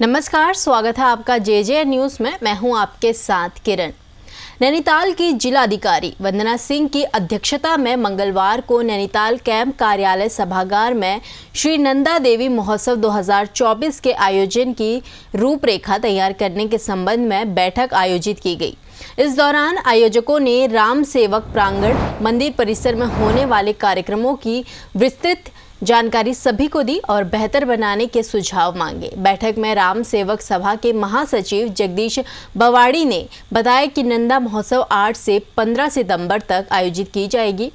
नमस्कार स्वागत है आपका जे जे न्यूज़ में मैं हूं आपके साथ किरण नैनीताल की जिलाधिकारी वंदना सिंह की अध्यक्षता में मंगलवार को नैनीताल कैंप कार्यालय सभागार में श्री नंदा देवी महोत्सव 2024 के आयोजन की रूपरेखा तैयार करने के संबंध में बैठक आयोजित की गई इस दौरान आयोजकों ने राम सेवक प्रांगण मंदिर परिसर में होने वाले कार्यक्रमों की विस्तृत जानकारी सभी को दी और बेहतर बनाने के सुझाव मांगे बैठक में राम सेवक सभा के महासचिव जगदीश बवाड़ी ने बताया कि नंदा महोत्सव 8 से 15 सितंबर तक आयोजित की जाएगी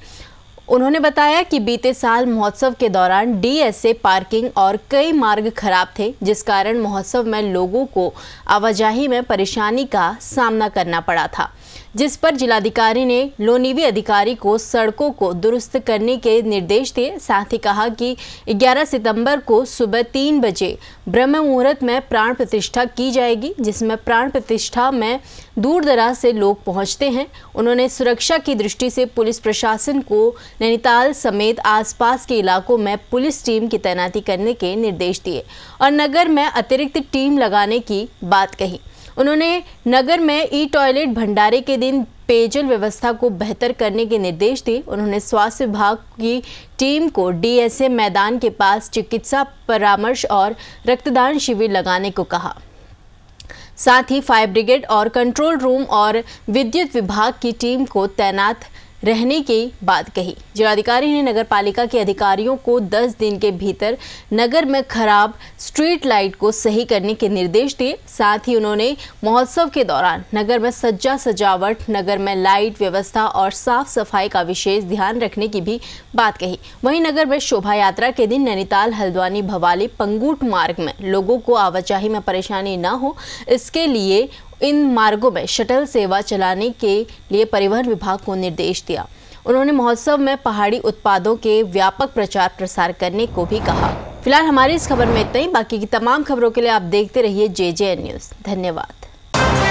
उन्होंने बताया कि बीते साल महोत्सव के दौरान डीएसए पार्किंग और कई मार्ग खराब थे जिस कारण महोत्सव में लोगों को आवाजाही में परेशानी का सामना करना पड़ा था जिस पर जिलाधिकारी ने लोनीवी अधिकारी को सड़कों को दुरुस्त करने के निर्देश दिए साथ ही कहा कि 11 सितंबर को सुबह तीन बजे ब्रह्म मुहूर्त में प्राण प्रतिष्ठा की जाएगी जिसमें प्राण प्रतिष्ठा में दूर दराज से लोग पहुंचते हैं उन्होंने सुरक्षा की दृष्टि से पुलिस प्रशासन को नैनीताल समेत आसपास के इलाकों में पुलिस टीम की तैनाती करने के निर्देश दिए और नगर में अतिरिक्त टीम लगाने की बात कही उन्होंने नगर में ई टॉयलेट भंडारे के दिन पेयजल व्यवस्था को बेहतर करने के निर्देश दिए उन्होंने स्वास्थ्य विभाग की टीम को डीएसए मैदान के पास चिकित्सा परामर्श और रक्तदान शिविर लगाने को कहा साथ ही फायर ब्रिगेड और कंट्रोल रूम और विद्युत विभाग की टीम को तैनात रहने की बात कही जिलाधिकारी ने नगर पालिका के अधिकारियों को 10 दिन के भीतर नगर में खराब स्ट्रीट लाइट को सही करने के निर्देश दिए साथ ही उन्होंने महोत्सव के दौरान नगर में सज्जा सजावट नगर में लाइट व्यवस्था और साफ सफाई का विशेष ध्यान रखने की भी बात कही वहीं नगर में शोभा यात्रा के दिन नैनीताल हल्द्वानी भवाली पंगूट मार्ग में लोगों को आवाजाही में परेशानी न हो इसके लिए इन मार्गों में शटल सेवा चलाने के लिए परिवहन विभाग को निर्देश दिया उन्होंने महोत्सव में पहाड़ी उत्पादों के व्यापक प्रचार प्रसार करने को भी कहा फिलहाल हमारी इस खबर में इतना ही बाकी की तमाम खबरों के लिए आप देखते रहिए जे जे न्यूज़ धन्यवाद